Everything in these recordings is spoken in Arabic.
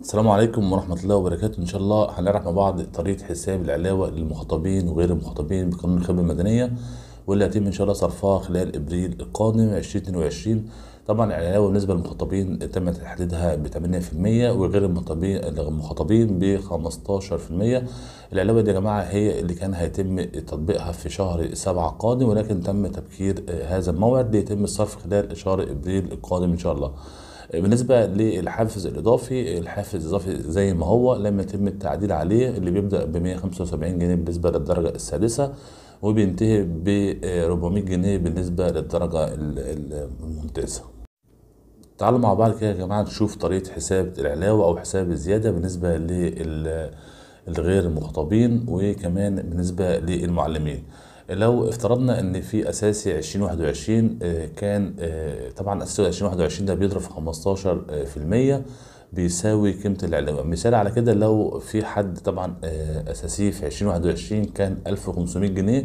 السلام عليكم ورحمة الله وبركاته إن شاء الله هنعرف مع بعض طريقة حساب العلاوة للمخاطبين وغير المخاطبين بقانون الخدمة المدنية واللي هيتم إن شاء الله صرفها خلال إبريل القادم 2022 طبعا العلاوة بالنسبة للمخاطبين تم تحديدها ب 8% وغير المخاطبين ب 15% العلاوة دي يا جماعة هي اللي كان هيتم تطبيقها في شهر 7 القادم ولكن تم تبكير آه، هذا الموعد ليتم الصرف خلال شهر إبريل القادم إن شاء الله بالنسبه للحافز الاضافي الحافز الاضافي زي ما هو لم يتم التعديل عليه اللي بيبدا ب 175 جنيه بالنسبه للدرجه السادسه وبينتهي ب 400 جنيه بالنسبه للدرجه الممتازه تعالوا مع بعض كده يا جماعه نشوف طريقه حساب العلاوه او حساب الزياده بالنسبه للغير المخطبين وكمان بالنسبه للمعلمين لو افترضنا ان في اساسي 2021 آه، كان آه، طبعا اساسي 2021 ده بيضرب في 15% بيساوي قيمه العلاوه مثال على كده لو في حد طبعا آه، اساسي في 2021 كان 1500 جنيه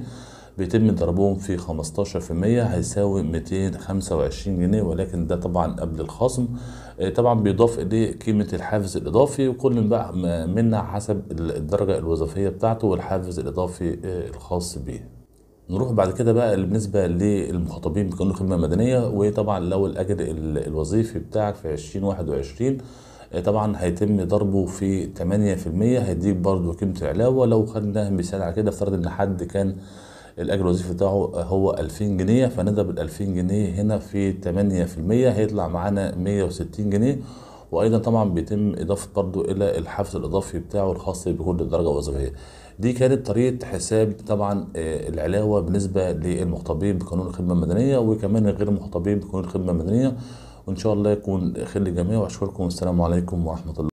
بيتم ضربهم في 15% هيساوي 225 جنيه ولكن ده طبعا قبل الخصم طبعا بيضاف اليه قيمه الحافز الاضافي وكل بقى منا حسب الدرجه الوظيفيه بتاعته والحافز الاضافي الخاص بيه نروح بعد كده بقى بالنسبه للمخاطبين بقانون خدمه مدنيه وطبعا لو الاجر الوظيفي بتاعك في 2021 آه، طبعا هيتم ضربه في 8% هيديك برضه قيمه علاوه لو خدنا مثال على كده افترض ان حد كان الاجر الوظيفي بتاعه هو 2000 جنيه فنضرب ال 2000 جنيه هنا في 8% هيطلع معانا 160 جنيه وايضا طبعا بيتم اضافه برضو الى الحافز الاضافي بتاعه الخاص بكل درجه وظيفيه دي كانت طريقه حساب طبعا آه، العلاوه بالنسبه للمخطبين بقانون الخدمه المدنيه وكمان غير المخطبين بقانون الخدمه المدنيه وان شاء الله يكون خير للجميع واشكركم والسلام عليكم ورحمه الله